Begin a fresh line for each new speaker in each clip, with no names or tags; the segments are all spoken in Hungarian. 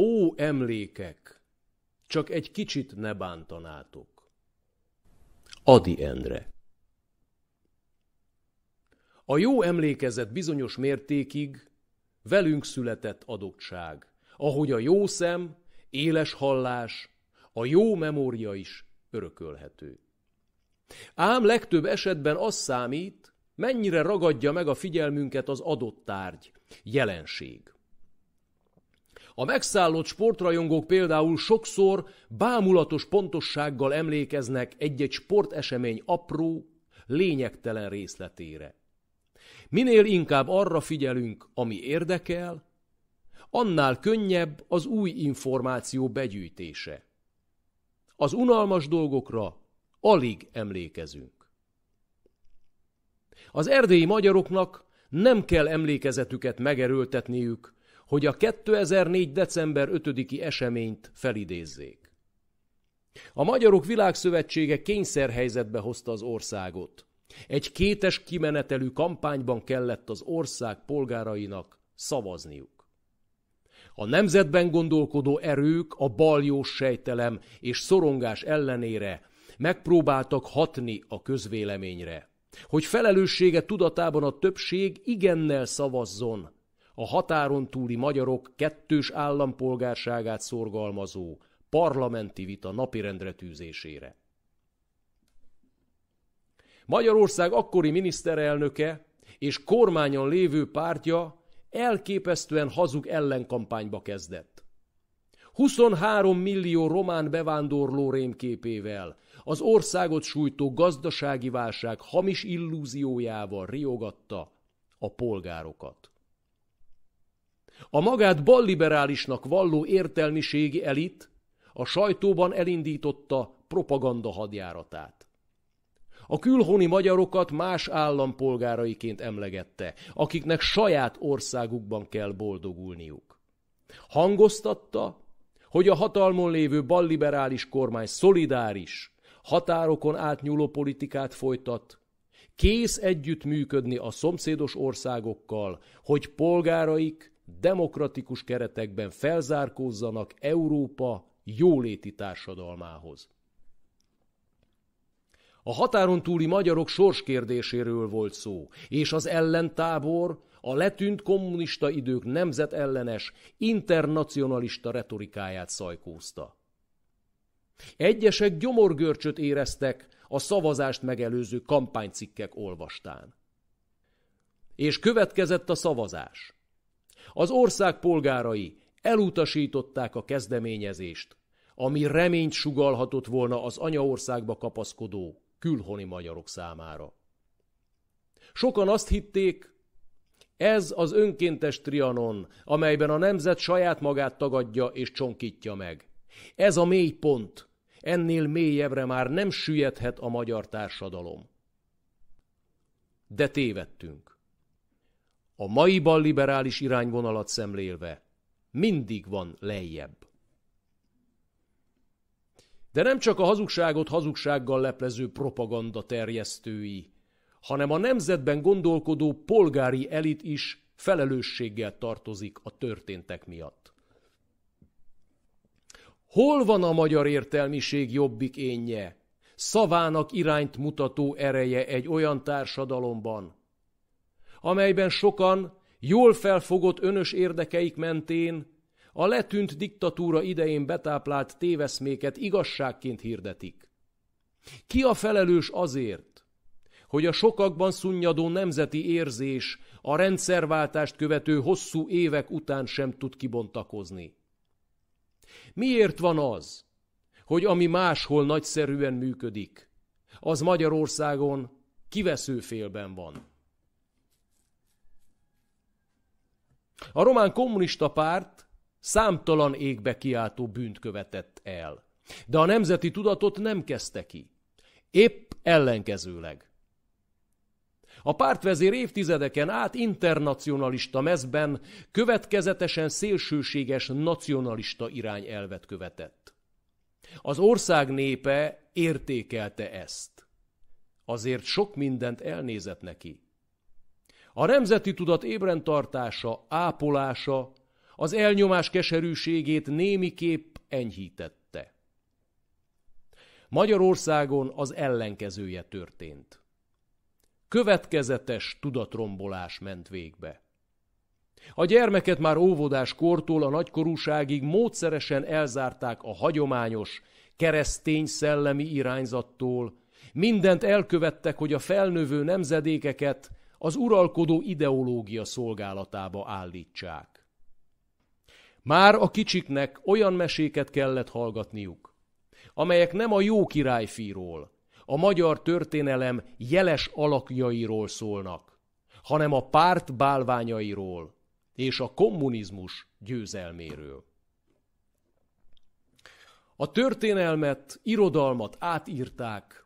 Ó, emlékek! Csak egy kicsit ne bántanátok. Adi Endre A jó emlékezet bizonyos mértékig velünk született adottság, ahogy a jó szem, éles hallás, a jó memória is örökölhető. Ám legtöbb esetben az számít, mennyire ragadja meg a figyelmünket az adott tárgy, jelenség. A megszállott sportrajongók például sokszor bámulatos pontossággal emlékeznek egy-egy sportesemény apró, lényegtelen részletére. Minél inkább arra figyelünk, ami érdekel, annál könnyebb az új információ begyűjtése. Az unalmas dolgokra alig emlékezünk. Az erdélyi magyaroknak nem kell emlékezetüket megerőltetniük hogy a 2004. december 5-i eseményt felidézzék. A Magyarok Világszövetsége kényszerhelyzetbe hozta az országot. Egy kétes kimenetelű kampányban kellett az ország polgárainak szavazniuk. A nemzetben gondolkodó erők a baljós sejtelem és szorongás ellenére megpróbáltak hatni a közvéleményre, hogy felelőssége tudatában a többség igennel szavazzon a határon túli magyarok kettős állampolgárságát szorgalmazó parlamenti vita napirendre tűzésére. Magyarország akkori miniszterelnöke és kormányon lévő pártja elképesztően hazug ellenkampányba kezdett. 23 millió román bevándorló rémképével, az országot sújtó gazdasági válság hamis illúziójával riogatta a polgárokat. A magát balliberálisnak valló értelmiségi elit a sajtóban elindította propaganda hadjáratát. A külhoni magyarokat más állampolgáraiként emlegette, akiknek saját országukban kell boldogulniuk. Hangoztatta, hogy a hatalmon lévő balliberális kormány szolidáris, határokon átnyúló politikát folytat, kész együttműködni a szomszédos országokkal, hogy polgáraik demokratikus keretekben felzárkózzanak Európa jóléti társadalmához. A határon túli magyarok sorskérdéséről volt szó, és az ellentábor a letűnt kommunista idők nemzetellenes, internacionalista retorikáját szajkózta. Egyesek gyomorgörcsöt éreztek a szavazást megelőző kampánycikkek olvastán. És következett a szavazás. Az ország polgárai elutasították a kezdeményezést, ami reményt sugalhatott volna az anyaországba kapaszkodó külhoni magyarok számára. Sokan azt hitték, ez az önkéntes trianon, amelyben a nemzet saját magát tagadja és csonkítja meg. Ez a mély pont, ennél mélyebbre már nem süllyedhet a magyar társadalom. De tévedtünk a mai balliberális irányvonalat szemlélve mindig van lejjebb. De nem csak a hazugságot hazugsággal leplező propaganda terjesztői, hanem a nemzetben gondolkodó polgári elit is felelősséggel tartozik a történtek miatt. Hol van a magyar értelmiség jobbik énje, szavának irányt mutató ereje egy olyan társadalomban, amelyben sokan jól felfogott önös érdekeik mentén a letűnt diktatúra idején betáplált téveszméket igazságként hirdetik. Ki a felelős azért, hogy a sokakban szunnyadó nemzeti érzés a rendszerváltást követő hosszú évek után sem tud kibontakozni? Miért van az, hogy ami máshol nagyszerűen működik, az Magyarországon kiveszőfélben van? A román kommunista párt számtalan égbe kiáltó bűnt követett el. De a nemzeti tudatot nem kezdte ki. Épp ellenkezőleg. A pártvezér évtizedeken át internacionalista mezben következetesen szélsőséges nacionalista irány elvet követett. Az ország népe értékelte ezt. Azért sok mindent elnézett neki. A nemzeti tudat ébren tartása, ápolása az elnyomás keserűségét némiképp enyhítette. Magyarországon az ellenkezője történt. Következetes tudatrombolás ment végbe. A gyermeket már óvodás kortól a nagykorúságig módszeresen elzárták a hagyományos, keresztény szellemi irányzattól, mindent elkövettek, hogy a felnövő nemzedékeket az uralkodó ideológia szolgálatába állítsák. Már a kicsiknek olyan meséket kellett hallgatniuk, amelyek nem a jó királyfíról, a magyar történelem jeles alakjairól szólnak, hanem a párt bálványairól és a kommunizmus győzelméről. A történelmet, irodalmat átírták,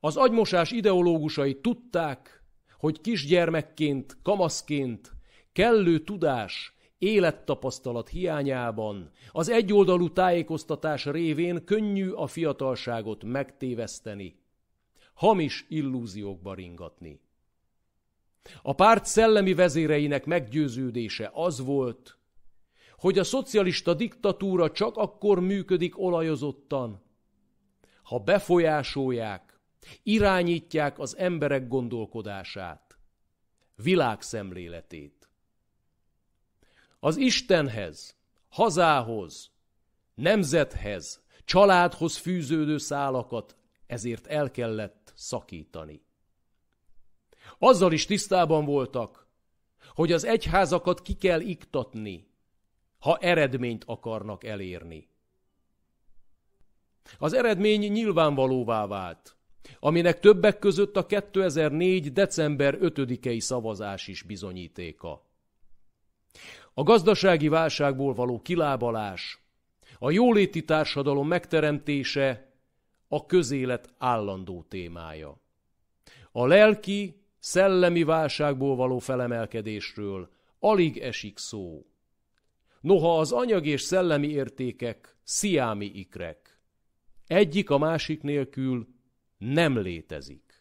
az agymosás ideológusai tudták, hogy kisgyermekként, kamaszként kellő tudás, élettapasztalat hiányában, az egyoldalú tájékoztatás révén könnyű a fiatalságot megtéveszteni, hamis illúziókba ringatni. A párt szellemi vezéreinek meggyőződése az volt, hogy a szocialista diktatúra csak akkor működik olajozottan, ha befolyásolják Irányítják az emberek gondolkodását, világszemléletét. Az Istenhez, hazához, nemzethez, családhoz fűződő szálakat ezért el kellett szakítani. Azzal is tisztában voltak, hogy az egyházakat ki kell iktatni, ha eredményt akarnak elérni. Az eredmény nyilvánvalóvá vált aminek többek között a 2004. december 5-i szavazás is bizonyítéka. A gazdasági válságból való kilábalás, a jóléti társadalom megteremtése a közélet állandó témája. A lelki, szellemi válságból való felemelkedésről alig esik szó. Noha az anyag és szellemi értékek sziámi ikrek. Egyik a másik nélkül nem létezik.